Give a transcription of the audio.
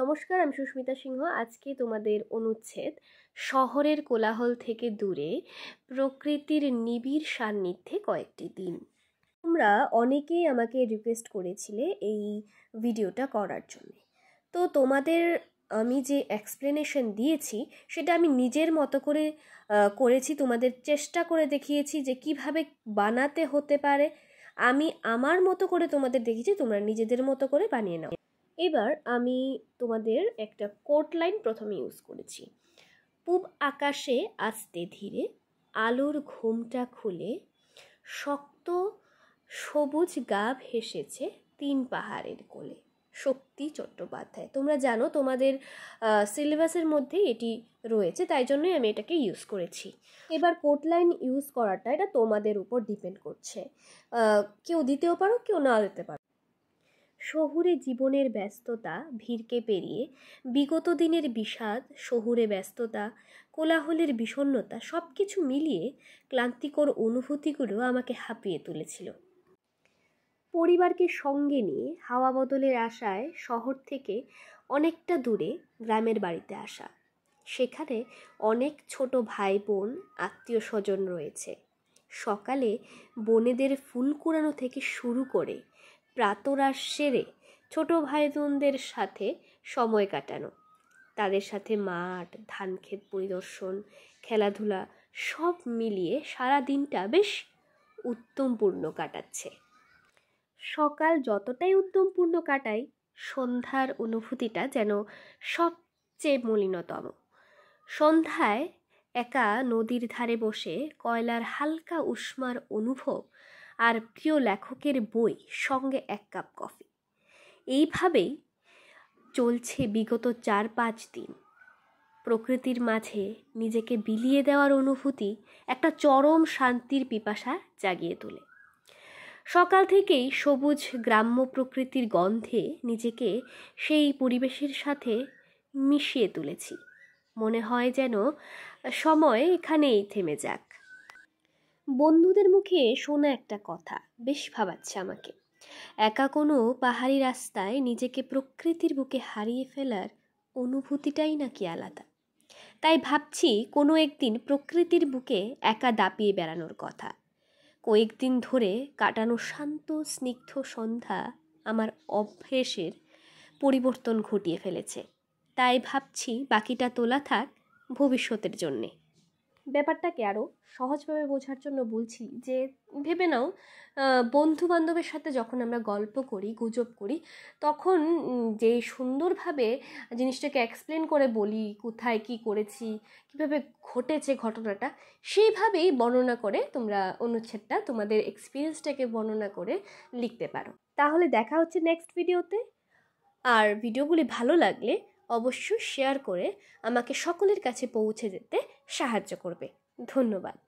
নমস্কার আমি সুস্মিতা সিংহ আজকে তোমাদের অনুচ্ছেদ শহরের কোলাহল থেকে দূরে প্রকৃতির নিবিড় সান্নিধ্যে কয়েকটি দিন তোমরা অনেকেই আমাকে রিকোয়েস্ট করেছিলে এই ভিডিওটা করার জন্য তো তোমাদের আমি যে এক্সপ্লেনেশন দিয়েছি সেটা আমি নিজের মতো করে করেছি তোমাদের চেষ্টা করে দেখিয়েছি যে কিভাবে বানাতে হতে পারে আমি আমার মতো করে তোমাদের দেখেছি তোমরা নিজেদের মতো করে বানিয়ে নাও এবার আমি তোমাদের একটা কোট লাইন প্রথমে ইউজ করেছি পূব আকাশে আস্তে ধীরে আলোর ঘুমটা খুলে শক্ত সবুজ গা ভেসেছে তিন পাহাড়ের কোলে শক্তি চট্টোপাধ্যায় তোমরা জানো তোমাদের সিলেবাসের মধ্যে এটি রয়েছে তাই জন্যই আমি এটাকে ইউজ করেছি এবার কোট লাইন ইউজ করাটা এটা তোমাদের উপর ডিপেন্ড করছে কেউ দিতেও পারো কেউ না দিতে পারো শহুরে জীবনের ব্যস্ততা ভিড়কে পেরিয়ে বিগত দিনের বিষাদ শহুরে ব্যস্ততা কোলাহলের বিষণ্নতা সব কিছু মিলিয়ে ক্লান্তিকর অনুভূতিগুলো আমাকে হাঁপিয়ে তুলেছিল পরিবারকে সঙ্গে নিয়ে হাওয়া বদলের আশায় শহর থেকে অনেকটা দূরে গ্রামের বাড়িতে আসা সেখানে অনেক ছোট ভাই বোন আত্মীয় স্বজন রয়েছে সকালে বনেদের ফুল কুড়ানো থেকে শুরু করে প্রাতরাশ সেরে ছোটো ভাই বোনদের সাথে সময় কাটানো তাদের সাথে মাঠ ধানক্ষেত পরিদর্শন খেলাধুলা সব মিলিয়ে সারা দিনটা বেশ উত্তমপূর্ণ কাটাচ্ছে সকাল যতটাই উত্তমপূর্ণ কাটাই সন্ধ্যার অনুভূতিটা যেন সবচেয়ে মলিনতম সন্ধ্যায় একা নদীর ধারে বসে কয়লার হালকা উষ্মার অনুভব আর প্রিয় লেখকের বই সঙ্গে এক কাপ কফি এইভাবেই চলছে বিগত চার পাঁচ দিন প্রকৃতির মাঝে নিজেকে বিলিয়ে দেওয়ার অনুভূতি একটা চরম শান্তির পিপাসা জাগিয়ে তোলে সকাল থেকেই সবুজ গ্রাম্য প্রকৃতির গন্ধে নিজেকে সেই পরিবেশের সাথে মিশিয়ে তুলেছি মনে হয় যেন সময় এখানেই থেমে যাক বন্ধুদের মুখে শোনা একটা কথা বেশ ভাবাচ্ছে আমাকে একা কোনো পাহাড়ি রাস্তায় নিজেকে প্রকৃতির বুকে হারিয়ে ফেলার অনুভূতিটাই নাকি আলাদা তাই ভাবছি কোনো একদিন প্রকৃতির বুকে একা দাপিয়ে বেড়ানোর কথা কয়েকদিন ধরে কাটানো শান্ত স্নিগ্ধ সন্ধ্যা আমার অভ্যেসের পরিবর্তন ঘটিয়ে ফেলেছে তাই ভাবছি বাকিটা তোলা থাক ভবিষ্যতের জন্যে ব্যাপারটাকে আরও সহজভাবে বোঝার জন্য বলছি যে ভেবে নাও বন্ধু বান্ধবের সাথে যখন আমরা গল্প করি গুজব করি তখন যে সুন্দরভাবে জিনিসটাকে এক্সপ্লেন করে বলি কোথায় কি করেছি কিভাবে ঘটেছে ঘটনাটা সেইভাবেই বর্ণনা করে তোমরা অনুচ্ছেদটা তোমাদের এক্সপিরিয়েন্সটাকে বর্ণনা করে লিখতে পারো তাহলে দেখা হচ্ছে নেক্সট ভিডিওতে আর ভিডিওগুলি ভালো লাগলে অবশ্যই শেয়ার করে আমাকে সকলের কাছে পৌঁছে যেতে সাহায্য করবে ধন্যবাদ